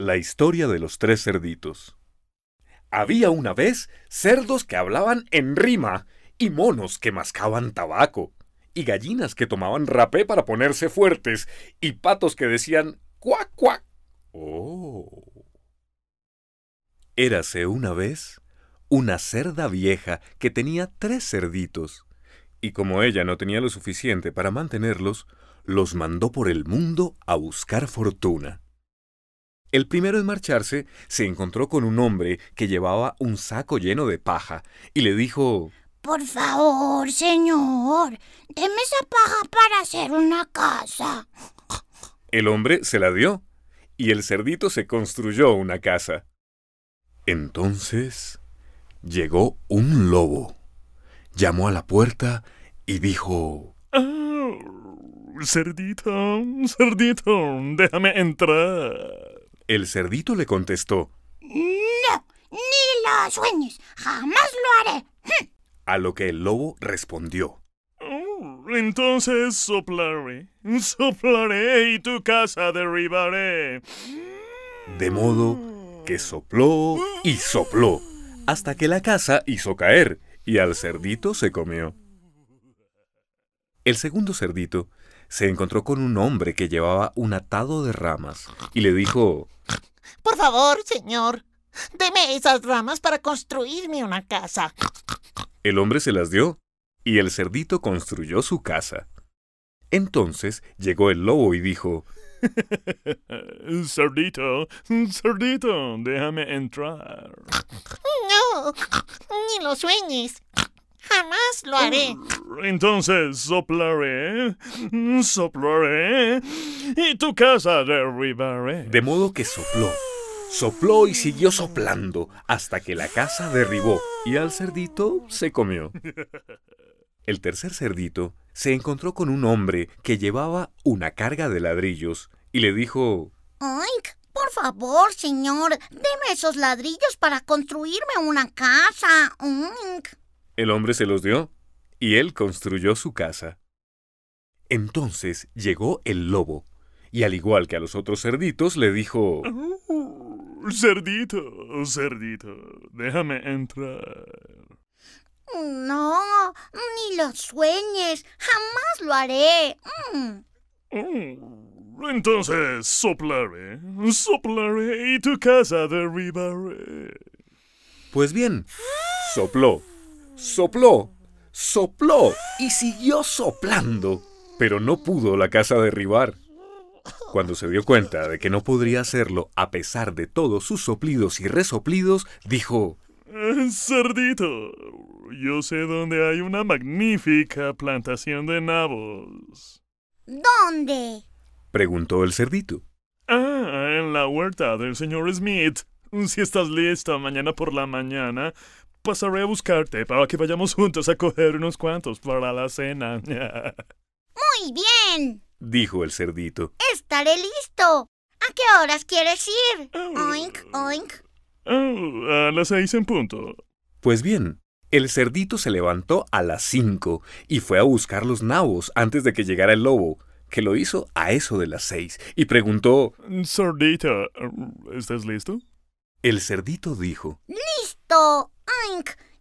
La historia de los tres cerditos. Había una vez cerdos que hablaban en rima, y monos que mascaban tabaco, y gallinas que tomaban rapé para ponerse fuertes, y patos que decían cuac cuac. Oh. Érase una vez una cerda vieja que tenía tres cerditos, y como ella no tenía lo suficiente para mantenerlos, los mandó por el mundo a buscar fortuna. El primero en marcharse se encontró con un hombre que llevaba un saco lleno de paja y le dijo Por favor, señor, déme esa paja para hacer una casa. El hombre se la dio y el cerdito se construyó una casa. Entonces llegó un lobo, llamó a la puerta y dijo ah, Cerdito, cerdito, déjame entrar. El cerdito le contestó. No, ni lo sueñes, jamás lo haré. Hm. A lo que el lobo respondió. Oh, entonces soplaré, soplaré y tu casa derribaré. De modo que sopló y sopló, hasta que la casa hizo caer y al cerdito se comió. El segundo cerdito se encontró con un hombre que llevaba un atado de ramas y le dijo... Por favor, señor, deme esas ramas para construirme una casa. El hombre se las dio y el cerdito construyó su casa. Entonces llegó el lobo y dijo... cerdito, cerdito, déjame entrar. No, ni lo sueñes. Jamás lo haré. Entonces soplaré, soplaré y tu casa derribaré. De modo que sopló, sopló y siguió soplando hasta que la casa derribó y al cerdito se comió. El tercer cerdito se encontró con un hombre que llevaba una carga de ladrillos y le dijo... ¡Oink! Por favor, señor, deme esos ladrillos para construirme una casa. ¡Oink! El hombre se los dio y él construyó su casa. Entonces llegó el lobo, y al igual que a los otros cerditos, le dijo... Oh, cerdito, cerdito, déjame entrar. No, ni lo sueñes, jamás lo haré. Mm. Oh, entonces soplaré, soplaré y tu casa derribaré. Pues bien, sopló, sopló sopló y siguió soplando, pero no pudo la casa derribar. Cuando se dio cuenta de que no podría hacerlo a pesar de todos sus soplidos y resoplidos, dijo... Eh, cerdito, yo sé dónde hay una magnífica plantación de nabos. ¿Dónde? Preguntó el cerdito. Ah, en la huerta del señor Smith. Si estás lista mañana por la mañana, pasaré a buscarte para que vayamos juntos a coger unos cuantos para la cena. Muy bien, dijo el cerdito. Estaré listo. ¿A qué horas quieres ir? Oink, oink. Oh, a las seis en punto. Pues bien, el cerdito se levantó a las cinco y fue a buscar los nabos antes de que llegara el lobo, que lo hizo a eso de las seis, y preguntó... Cerdito, ¿estás listo? El cerdito dijo... ¡Listo!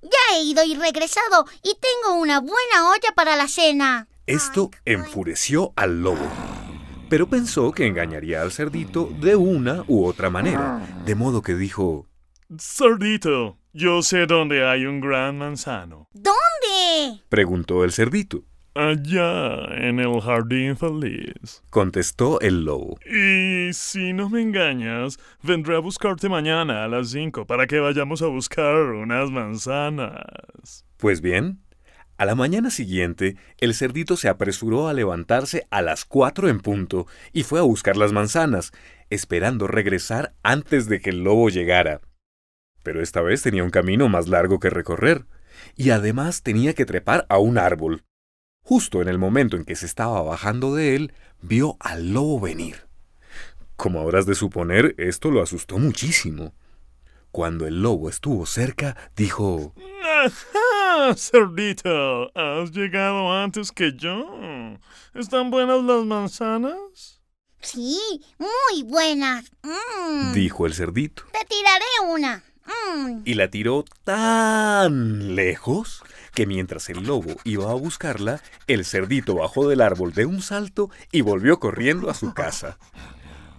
Ya he ido y regresado y tengo una buena olla para la cena. Esto enfureció al lobo, pero pensó que engañaría al cerdito de una u otra manera, de modo que dijo... Cerdito, yo sé dónde hay un gran manzano. ¿Dónde? Preguntó el cerdito. Allá en el jardín feliz. Contestó el lobo. Y si no me engañas, vendré a buscarte mañana a las cinco para que vayamos a buscar unas manzanas. Pues bien, a la mañana siguiente, el cerdito se apresuró a levantarse a las cuatro en punto y fue a buscar las manzanas, esperando regresar antes de que el lobo llegara. Pero esta vez tenía un camino más largo que recorrer, y además tenía que trepar a un árbol. Justo en el momento en que se estaba bajando de él, vio al lobo venir. Como habrás de suponer, esto lo asustó muchísimo. Cuando el lobo estuvo cerca, dijo... ¡Ajá, cerdito! ¿Has llegado antes que yo? ¿Están buenas las manzanas? Sí, muy buenas. Mm. Dijo el cerdito. Te tiraré una. Mm. Y la tiró tan lejos que mientras el lobo iba a buscarla, el cerdito bajó del árbol de un salto y volvió corriendo a su casa.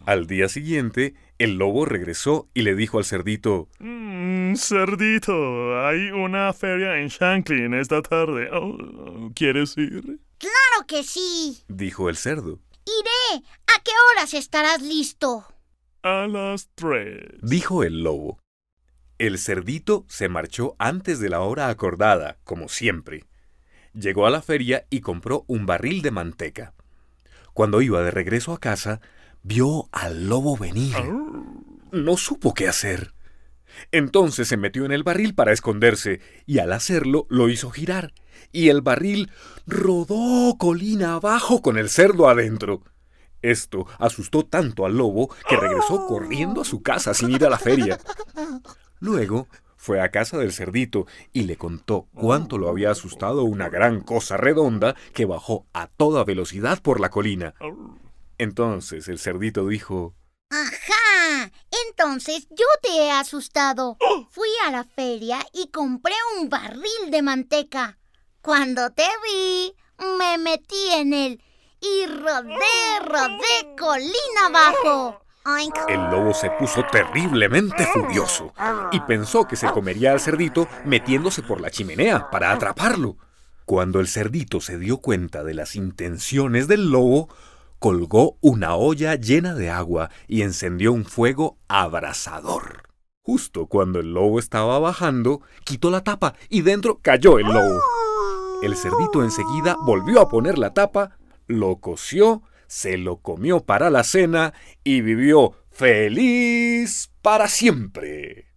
Al día siguiente, el lobo regresó y le dijo al cerdito, mm, Cerdito, hay una feria en Shanklin esta tarde. Oh, ¿Quieres ir? Claro que sí, dijo el cerdo. Iré. ¿A qué horas estarás listo? A las tres, dijo el lobo. El cerdito se marchó antes de la hora acordada, como siempre. Llegó a la feria y compró un barril de manteca. Cuando iba de regreso a casa, vio al lobo venir. No supo qué hacer. Entonces se metió en el barril para esconderse, y al hacerlo lo hizo girar, y el barril rodó colina abajo con el cerdo adentro. Esto asustó tanto al lobo que regresó corriendo a su casa sin ir a la feria. Luego fue a casa del cerdito y le contó cuánto lo había asustado una gran cosa redonda que bajó a toda velocidad por la colina. Entonces el cerdito dijo... ¡Ajá! Entonces yo te he asustado. Fui a la feria y compré un barril de manteca. Cuando te vi, me metí en él y rodé, rodé colina abajo. El lobo se puso terriblemente mm. furioso y pensó que se comería al cerdito metiéndose por la chimenea para atraparlo. Cuando el cerdito se dio cuenta de las intenciones del lobo, colgó una olla llena de agua y encendió un fuego abrasador. Justo cuando el lobo estaba bajando, quitó la tapa y dentro cayó el lobo. El cerdito enseguida volvió a poner la tapa, lo coció se lo comió para la cena y vivió feliz para siempre.